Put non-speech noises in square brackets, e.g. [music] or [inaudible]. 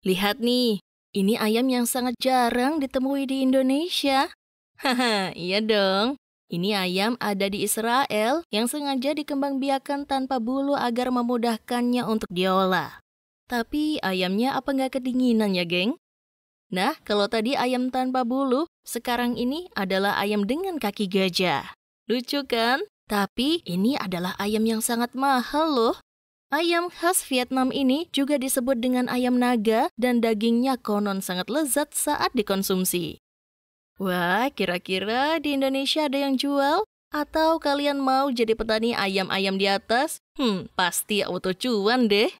Lihat nih, ini ayam yang sangat jarang ditemui di Indonesia. [laughs] Haha, iya dong. Ini ayam ada di Israel yang sengaja dikembangbiakan tanpa bulu agar memudahkannya untuk diolah. Tapi ayamnya apa nggak kedinginan ya, geng? Nah, kalau tadi ayam tanpa bulu, sekarang ini adalah ayam dengan kaki gajah. Lucu kan? Tapi ini adalah ayam yang sangat mahal loh. Ayam khas Vietnam ini juga disebut dengan ayam naga dan dagingnya konon sangat lezat saat dikonsumsi. Wah, kira-kira di Indonesia ada yang jual? Atau kalian mau jadi petani ayam-ayam di atas? Hmm, pasti auto cuan deh.